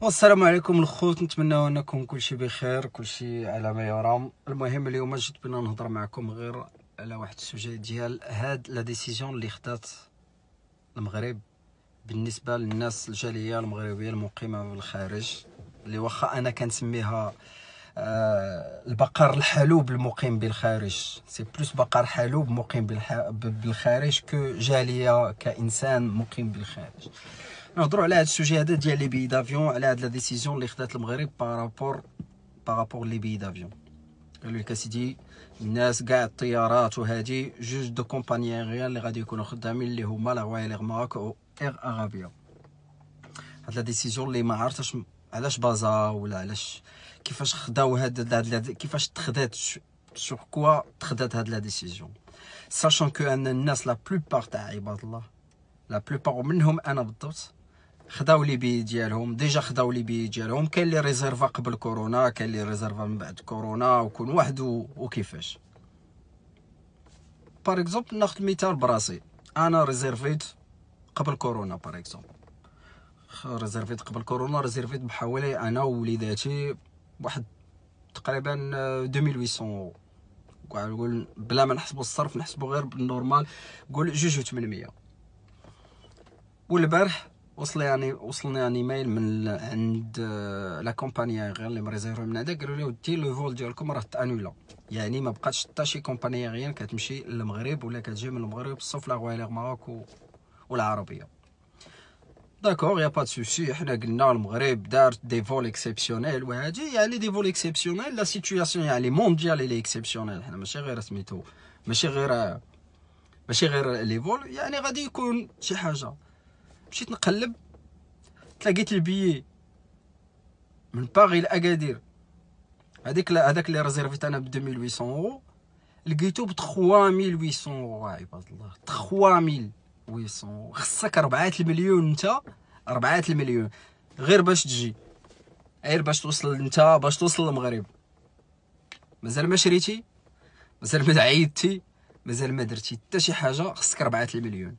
والسلام عليكم الخوت نتمنى انكم كلشي بخير كلشي على ما يرام المهم اليوم جيت بنا نهضر معكم غير على واحد السوجي ديال هاد لا ديسيجن اللي خدات المغرب بالنسبه للناس الجاليه المغربيه المقيمه بالخارج اللي واخا انا كنسميها آه، البقر الحلوب المقيم بالخارج سي بلوس بقر حلوب مقيم بالخارج كجاليه جاليه كانسان مقيم بالخارج نهضروا على هذا السوجي هذا ديال لي بي دافيون على هاد لا ديسيزيون اللي خدات المغرب بارابور بارابور لي بي دافيون قال لك اسيدي الناس كاع الطيارات وهادي جوج دو كومباني غير اللي غادي يكونوا خدامين اللي هما لا رويال اير ماروك و اير ارابيا هاد لا ديسيزيون اللي ما عرفتش علاش بازا ولا علاش كيفاش خداو هاد, كيفاش تخدات سور كوا تخدات هاد لا ديسيزيون ساشون كو ان الناس لا بلوبار تاع عباد الله لا بلوبار منهم انا بالضبط خداو لي بي ديالهم ديجا خداو لي بي ديالهم كاين لي ريزيرفا قبل كورونا كاين لي ريزيرفا من بعد كورونا وكل واحد وكيفاش باغ اكزومبل ناخذ مثال براسي انا ريزيرفيت قبل كورونا باغ اكزومبل ريزيرفيت قبل كورونا ريزيرفيت بحوالي انا ووليداتي واحد تقريبا 2800 كاع نقول بلا ما نحسبوا الصرف نحسبوا غير بالنورمال قول جوج و 800 والبارح وصل يعني وصلنا يعني ايميل من عند لا كومباني غير اللي مريزيرو من هذا قالوا لي ودي لو فول ديالكم راه تانولا يعني ما بقاتش حتى شي كومباني غير كتمشي للمغرب ولا كتجي من المغرب لا غواليغ ماروك و... والعربيه داكوغ يا با سوسي حنا قلنا المغرب دار دي فول اكسيبسيونيل وهادي يعني دي فول اكسيبسيونيل لا سيتوياسيون يعني مونديال اللي اكسيبسيونيل حنا ماشي غير سميتو ماشي غير ماشي غير لي فول يعني غادي يكون شي حاجه مشيت نقلب تلاقيت البيي من باغي لاكادير هذيك هذاك اللي ريزيرفيت انا ب 2800 اورو لقيتو ب 3800 اورو عباد الله 3800 اورو خصك 4 المليون انت 4 المليون غير باش تجي غير باش توصل انت باش توصل للمغرب مازال ما شريتي مازال ما عيدتي مازال ما درتي حتى شي حاجه خصك 4 المليون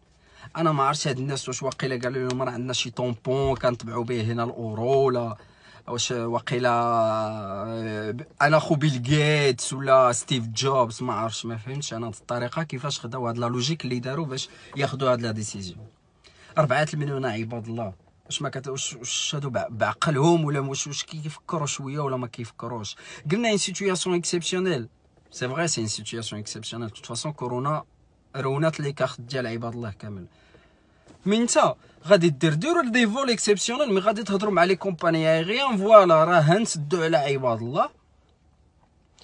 انا ما عرفتش هاد الناس واش واقيلا قالوا لهم راه عندنا شي طومبون كنطبعوا به هنا الاورو ولا واش واقيلا آه، انا خو بيل جيتس ولا ستيف جوبز ما عرفتش ما فهمتش انا الطريقه كيفاش خداو هاد لا لوجيك اللي داروا باش ياخذوا هاد لا ديسيزيون 4 مليون عباد الله واش ما كتوش واش هادو بعقلهم ولا واش واش كيفكروا شويه ولا ما كيفكروش قلنا ان سيتوياسيون اكسيبسيونيل سي فري سي ان سيتوياسيون اكسيبسيونيل دو فاسون كورونا رونات كاخد ديال عباد الله كامل من تا غادي دير دور دي فول اكسيبسيونيل مي غادي تهضروا مع لي كومباني ايغيان فوالا راه هنسدو على عباد الله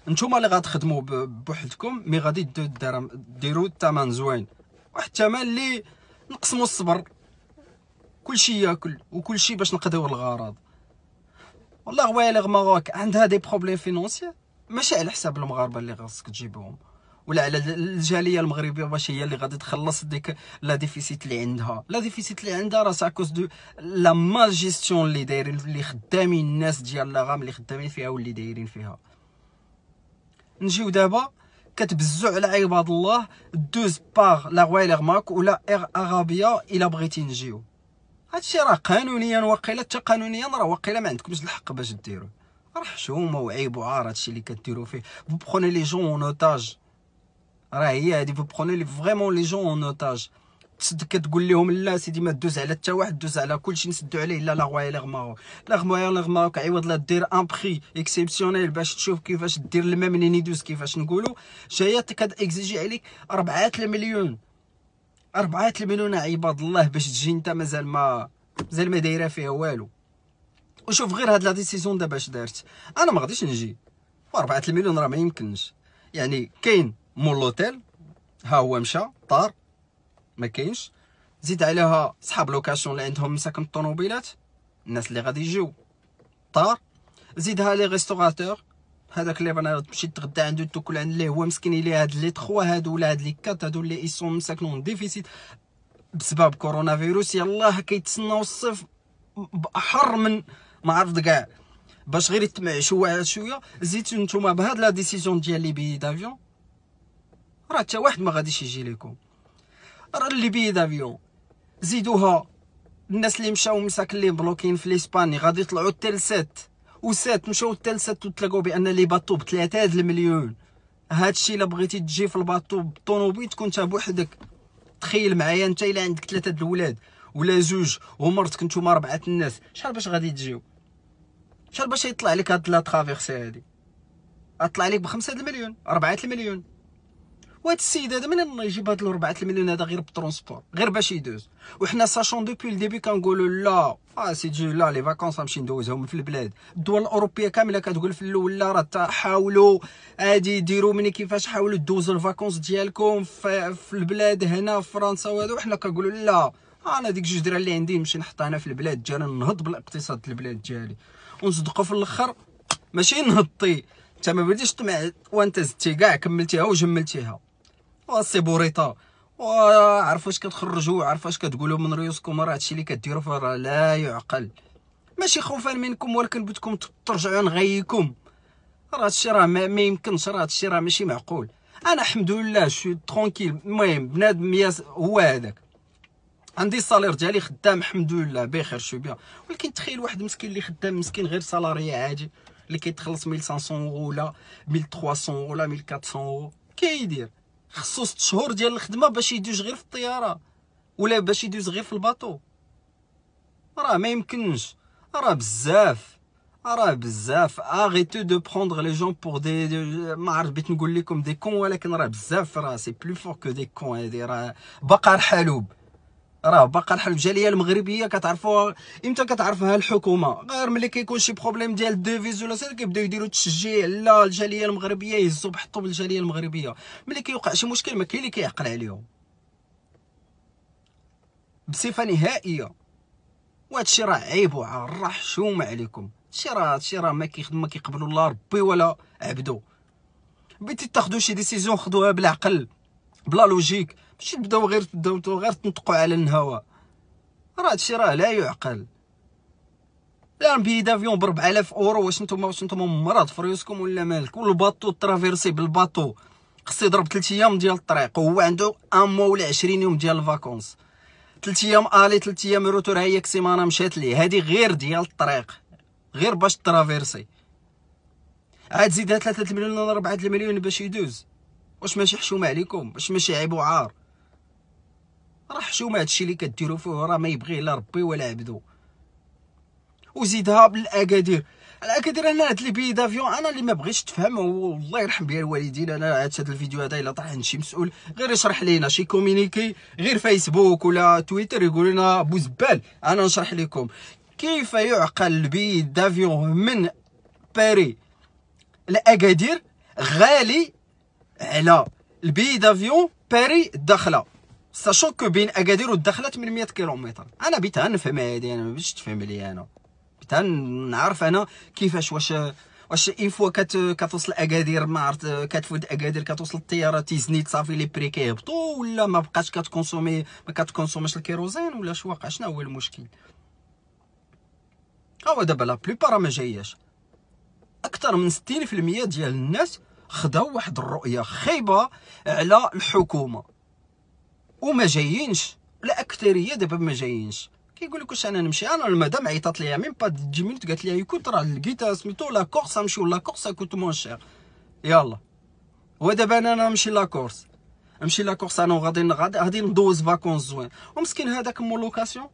نتوما اللي غتخدموا بوحدكم مي غادي ديروا الثمن زوين واحد الثمن اللي نقسموا الصبر كلشي ياكل وكلشي باش نقضيو الغرض والله غوالي ماروك عندها دي بروبليم فينونسيير ماشي على حساب المغاربه اللي خاصك تجيبهم ولا على الجاليه المغربيه واش هي اللي غادي تخلص ديك لا ديفيسيت اللي عندها لا ديفيسيت اللي عندها راه ساكوز دو لا ماجيستيون اللي دايرين اللي خدامين الناس ديال لاغام اللي خدامين فيها واللي دايرين فيها نجيو دابا كتبزو على عباد الله دوز باغ لا غويليغ ماك ولا اير ارابيا الا بغيتي نجيو هادشي راه قانونيا وقيلا حتى قانونيا راه وقيلا ما عندكمش الحق باش ديروه آه، راه حشومه وعيب وعار هادشي اللي كديروا فيه بخونا لي جون اوتاج راه هي هادي فو بخوني لي فريمون لي جون اون اوتاج تسد كتقول لهم لا سيدي ما دوز على حتى واحد دوز على كلشي نسدو عليه لا لا غوايا لا لا غوايا لا عوض لا دير ان بخي اكسيبسيونيل باش تشوف كيفاش دير المام يدوز كيفاش نقولوا جايه كاد اكزيجي عليك 4 المليون 4 المليون عباد الله باش تجي انت مازال ما مازال ما دايره فيها والو وشوف غير هاد لا ديسيزيون دابا اش دارت انا ما غاديش نجي 4 المليون راه ما يمكنش يعني كاين مول لوتيل ها هو مشى طار ما كاينش زيد عليها صحاب لوكاسيون اللي عندهم مساكن الطوموبيلات الناس اللي غادي يجيو طار زيدها لي ريستوراتور هذاك اللي بنا تمشي تغدى عنده تاكل عند ليه هو مسكين ليه هاد لي تخوا هادو ولا هاد لي كات هادو اللي ايسون مساكنهم ديفيسيت بسبب كورونا فيروس يلاه كيتسناو الصيف باحر من ما عرفت كاع باش غير يتمعشوا شويه زيدتو نتوما بهاد لا ديسيزيون ديال لي بي دافيون راه حتى واحد ما غاديش يجي لكم راه اللي بي دافيون زيدوها الناس اللي مشاو مساكن اللي بلوكين في الاسباني غادي يطلعوا و سات مشاو التلسات وتلاقوا بان لي باطو ب 3 المليون هادشي الا بغيتي تجي في الباطو بالطوموبيل تكون انت بوحدك تخيل معايا انت الا عندك ثلاثه د الولاد ولا زوج ومرتك نتوما ربعه الناس شحال باش غادي تجيو شحال باش يطلع لك هاد لا ترافيرسي هادي أطلع لك بخمسة المليون أربعة المليون وهاد السيد هذا منين يجيب هاد 4 مليون هذا غير بالترونسبور غير باش يدوز وحنا ساشون دوبوي ديبي كنقولوا لا اه سي جي لا لي فاكونس غنمشي ندوزهم في البلاد الدول الاوروبيه كامله كتقول في الاول لا راه حاولوا عادي ديروا مني كيفاش حاولوا دوزوا الفاكونس ديالكم في, في البلاد هنا في فرنسا وهذا وحنا كنقولوا لا انا ديك جوج درهم اللي عندي نمشي نحطها انا في البلاد ديالي نهض بالاقتصاد البلاد ديالي ونصدقوا في الاخر ماشي نهضي انت ما بديش طمع وانت زدتي كاع كملتيها وجملتيها والسيبوريطه وعرف واش كتخرجوا عرف واش كتقولوا من ريوسكم راه هادشي اللي كديروا فراه لا يعقل ماشي خوفا منكم ولكن بدكم ترجعوا نغيكم راه هادشي راه ما يمكنش راه هادشي راه ماشي معقول انا الحمد لله شو ترونكيل المهم بنادم ياس هو هذاك عندي الصالير ديالي خدام الحمد لله بخير شو بيان ولكن تخيل واحد مسكين اللي خدام مسكين غير سالاري عادي اللي كيتخلص 1500 ولا 1300 ولا 1400 ولا كيدير خصو ست شهور ديال الخدمه باش يدوز غير في الطياره ولا باش يدوز غير في الباطو راه ما يمكنش راه بزاف راه بزاف اريتو دو بروندغ لي جون بور دي ما عرفت بغيت نقول لكم دي كون ولكن راه بزاف راه سي بلو فور كو دي كون هادي راه بقر حلوب راه باقا الحرب الجاليه المغربيه كتعرفوها امتى كتعرفها الحكومه غير ملي كيكون شي بروبليم ديال ديفيز ولا سير كيبداو يديروا تشجيع لا الجاليه المغربيه يهزوا بحطوا بالجاليه المغربيه ملي كيوقع شي مشكل ما كاين اللي كيعقل عليهم بصفه نهائيه وهذا الشيء راه عيب وعار حشومه عليكم هادشي راه هادشي راه ما كيخدم ما كيقبلوا لا ربي ولا عبدو بغيتي تاخذوا شي ديسيزيون خذوها بالعقل بلا لوجيك ماشي تبداو غير تبداو غير تنطقوا على الهواء راه هادشي راه لا يعقل لا بي دافيون ب 4000 اورو واش نتوما واش نتوما مرض فريوسكم ولا مالك والباطو ترافيرسي بالباطو خصو يضرب 3 ايام ديال الطريق وهو عنده ان ولا 20 يوم ديال الفاكونس 3 ايام الي 3 ايام روتور هي سيمانه مشات ليه هادي غير ديال الطريق غير باش ترافيرسي عاد زيدها 3 مليون ولا 4 مليون باش يدوز واش ماشي حشومه عليكم واش ماشي عيب وعار راه حشومه هادشي اللي كديروا فيه راه ما يبغيه لا ربي ولا عبدو وزيدها بالاكادير الاكادير انا هاد لي بي دافيون انا اللي ما بغيتش تفهم والله يرحم بيا الوالدين انا عاد هاد الفيديو هذا الا طرح شي مسؤول غير يشرح لينا شي كومينيكي غير فيسبوك ولا تويتر يقول لنا بوزبال انا نشرح لكم كيف يعقل البي دافيون من باري الاكادير غالي على البي دافيون باري الداخله ساشون كو بين اكادير من 100 كيلومتر انا بيتها نفهم هادي انا باش تفهم لي انا بيتها نعرف انا كيفاش واش واش اون فوا كت كتوصل اكادير ما عرفت كتفوت اكادير كتوصل الطياره تيزنيت صافي لي بري كيهبطوا ولا ما بقاش كتكونسومي ما كتكونسوميش الكيروزين ولا شو واقع شنو هو المشكل هو دابا لا بلوبار ما جاياش اكثر من 60% ديال الناس خداو واحد الرؤيه خايبه على الحكومه وما جايينش اكثريه دابا ما جايينش كيقول لك واش انا نمشي انا المدام عيطات ليا ميم با دي مينوت قالت لي يكون راه لقيت سميتو لا كورس نمشيو لا كورس كوت مون شير يلا ودابا انا نمشي لا كورس نمشي لا كورس انا وغادي غادي غادي ندوز فاكونس زوين ومسكين هذاك مول لوكاسيون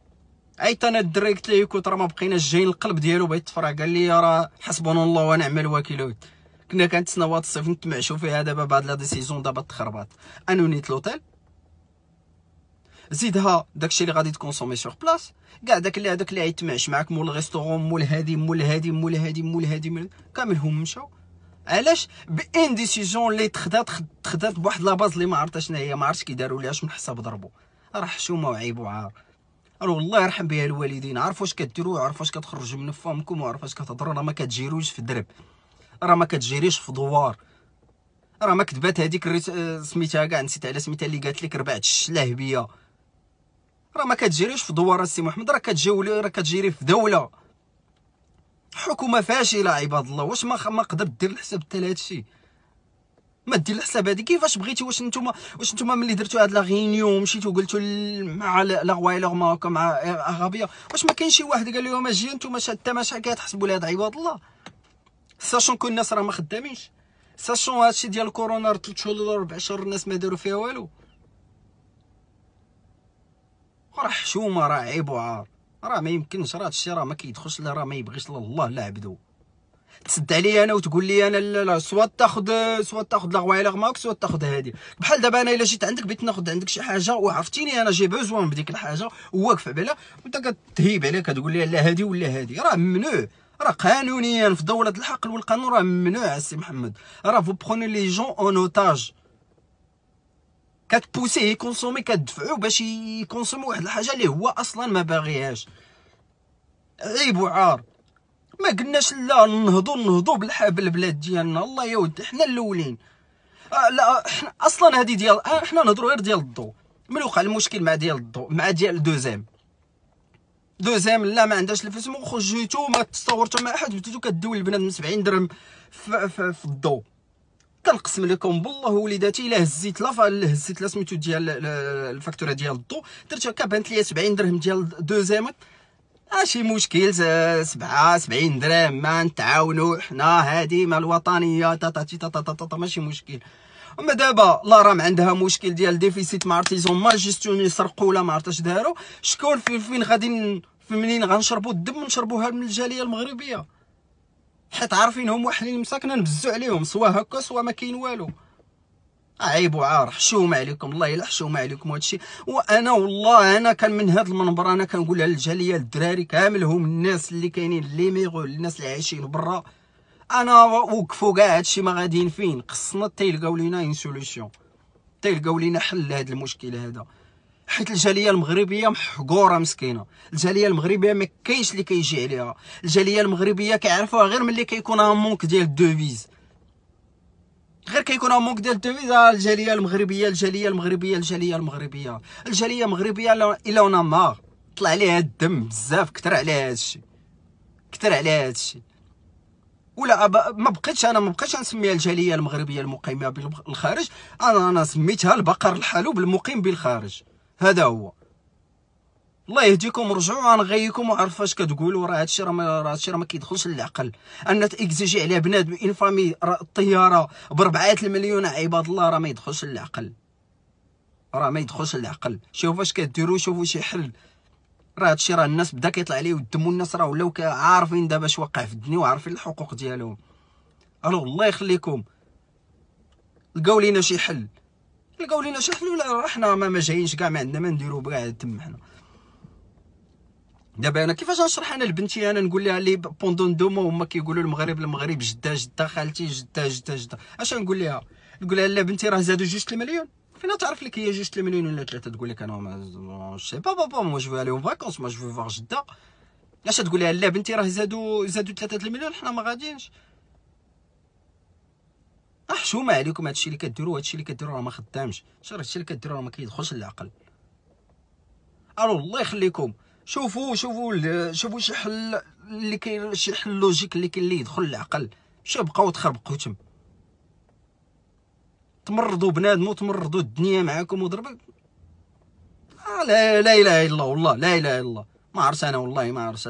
عيط انا الدري قلت ليه راه ما بقيناش جايين القلب ديالو بغيت يتفرع قال لي راه حسبنا الله ونعم الوكيل كنا كنتسناو هاد الصيف نتمعشو فيها دابا بعد لا ديسيزون دابا تخربط انا نيت لوتيل زيدها داكشي اللي غادي تكونسومي سور بلاص كاع داك اللي هذاك اللي عيتمعش معاك مول ريستورون مول هادي مول هادي مول هادي مول هادي كامل هم مشاو علاش بان ديسيجون اللي تخدات تخدات بواحد لاباز اللي ما عرفتش شنو هي ما عرفتش كي داروا ليها شنو حساب ضربوا راه حشومه وعيب وعار الو الله يرحم بها الوالدين عرفوا واش كديروا عرفوا واش كتخرجوا من فمكم وعرفوا واش كتهضروا راه ما كتجيروش في الدرب راه ما كتجيريش في دوار راه ما كذبات هذيك آه، سميتها كاع نسيت على سميتها اللي قالت لك ربعت الشلهبيه راه ما كتجريش في دوار السي محمد راه كتجولي راه كتجري في دوله حكومه فاشله عباد الله واش ما ما قدرت دير الحساب حتى لهادشي ما دير الحساب هذه كيفاش بغيتي واش نتوما واش نتوما ملي درتوا هاد لا غينيون مشيتو قلتو مع لا غوايلور ماروكا مع اغابيا واش ما كاين شي واحد قال لهم اجي نتوما شاد شحال كتحسبوا لهاد عباد الله ساشون كون الناس راه ما خدامينش ساشون هادشي ديال كورونا 3 شهور ولا 4 شهور الناس ما داروا فيها والو راه حشومه راه عيب وعار راه ما يمكنش راه هادشي راه ما كيدخلش لا راه ما يبغيش لا الله لا عبدو تسد عليا انا وتقول لي انا لا لا سوا تاخذ سوا تاخذ لاغوايلغ معاك سوا تاخذ هادي بحال دابا انا الا جيت عندك بغيت ناخذ عندك شي حاجه وعرفتيني انا جي بوزوان بديك الحاجه وواقف بلا وانت كتهيب عليك كتقول لي لا هادي ولا هادي راه ممنوع راه قانونيا في دوله الحقل والقانون راه ممنوع السي محمد راه فو بخوني لي جون اون اوتاج كتبوسيه يكونسومي كتدفعو باش يكونسومي واحد الحاجه اللي هو اصلا ما باغيهاش عيب وعار ما قلناش لا نهضوا نهضوا بالحبل البلاد ديالنا الله يا ودي حنا الاولين آه لا حنا اصلا هذه ديال آه حنا نهضروا غير ديال الضو من وقع المشكل مع ديال الضو مع ديال دوزيام دوزيام لا ما عندهاش الفلوس ما خرجتو ما تصورتو مع حد بديتو كدوي البنات من 70 درهم في, في, في كنقسم لكم بالله وليداتي الا هزيت لا هزيت لا سميتو ديال الفاكتوره ديال الضو درتها بانت ليا 70 درهم ديال دوزيام ماشي آه، مشكل سبعة سبعين درهم ما نتعاونوا حنا هادي مع الوطنيه تاتاتي تاتاتاتا ماشي مشكل اما دابا لا رام عندها مشكل ديال ديفيسيت ما عرفتيزهم ما جيستوني سرقو ولا ما عرفتش داروا شكون فين غادي منين غنشربوا الدم نشربوها من الجاليه المغربيه حيت عارفينهم واحلين مساكنه نبزو عليهم سوا هكا سوا ما كاين والو عيب وعار حشومه عليكم الله الا حشومه عليكم هادشي وانا والله انا كان من هاد المنبر انا كنقولها للجاليه الدراري كامل هم الناس اللي كاينين لي ميغو الناس اللي عايشين برا انا وقفوا كاع هادشي ما غاديين فين خصنا تيلقاو لينا ان سوليسيون تيلقاو لينا حل لهاد المشكل هذا حيت الجاليه المغربيه محقوره مسكينه الجاليه المغربيه ما كاينش اللي كيجي عليها الجاليه المغربيه كيعرفوها غير ملي كيكون مونك ديال الدوفيز غير كيكون مونك ديال الدوفيز الجاليه المغربيه الجاليه المغربيه الجاليه المغربيه الجاليه المغربيه الا اون ما طلع عليها الدم بزاف كثر عليها هادشي كثر عليها هادشي ولا ما بقيتش انا ما بقيتش نسميها الجاليه المغربيه المقيمه بالخارج انا انا سميتها البقر الحلوب المقيم بالخارج هذا هو الله يهديكم رجعوا غنغيكم وعرف اش كتقولوا راه هادشي راه هادشي راه ما كيدخلش للعقل ان تاكزيجي على بنادم ان فامي الطياره بربعة المليون عباد الله راه ما يدخلش للعقل راه ما يدخلش للعقل شوفوا اش كديروا شوفوا شي حل راه هادشي راه الناس بدا كيطلع عليه والدم الناس راه ولاو عارفين دابا اش واقع في الدنيا وعارفين الحقوق ديالهم الو الله يخليكم لقاو لينا شي حل لقاو لينا شي حلول ولا حنا ما, ما جايينش كاع ما عندنا ما نديرو بكاع تم حنا دابا انا كيفاش نشرح انا لبنتي انا نقول لها لي بوندون دو مو هما كيقولوا المغرب المغرب جده جده خالتي جده جده جده اش نقول لها نقول لها لا بنتي راه زادوا جوج المليون فين تعرف لك هي جوج المليون ولا ثلاثه تقول لك انا ما سي با بابا مو جو الي فاكونس ما جو فوار جده اش تقول لها لا بنتي راه زادوا زادوا ثلاثه المليون حنا ما غاديينش حشومه عليكم هادشي اللي كديروا هادشي اللي كديروا راه ما خدامش شر هادشي اللي كديروا راه ما كيدخلش للعقل الو الله يخليكم شوفوا شوفوا شوفوا شي حل اللي كاين شي حل لوجيك اللي كاين اللي يدخل للعقل مش بقاو تخربقوا تم تمرضوا بنادم وتمرضوا الدنيا معاكم وضربك آه لا لا اله الا الله والله لا اله الا الله ما عرفت انا والله ما عرفت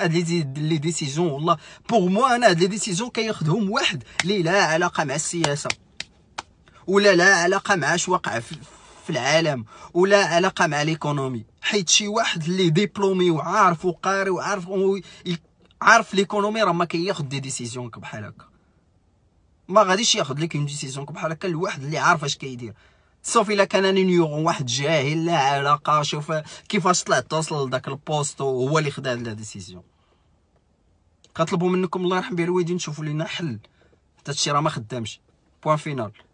هاد لي ديسيزيون والله بوغ مو انا هاد لي ديسيزيون كياخذهم واحد لي لا علاقه مع السياسه ولا لا علاقه مع اش واقع في, في العالم ولا علاقه مع ليكونومي حيت شي واحد لي ديبلومي وعارف وقاري وعارف عارف ليكونومي راه ما كياخذ دي ديسيزيون بحال هكا ما غاديش ياخذ لك اون ديسيزيون بحال هكا الواحد اللي عارف اش كيدير سوف الا كان انا نيورون واحد جاهل لا علاقه شوف كيفاش طلع توصل لذاك البوست وهو اللي خدا لا ديسيزيون كنطلبوا منكم الله يرحم بيه الوالدين تشوفوا لينا حل حتى الشيء راه ما خدامش بوان فينال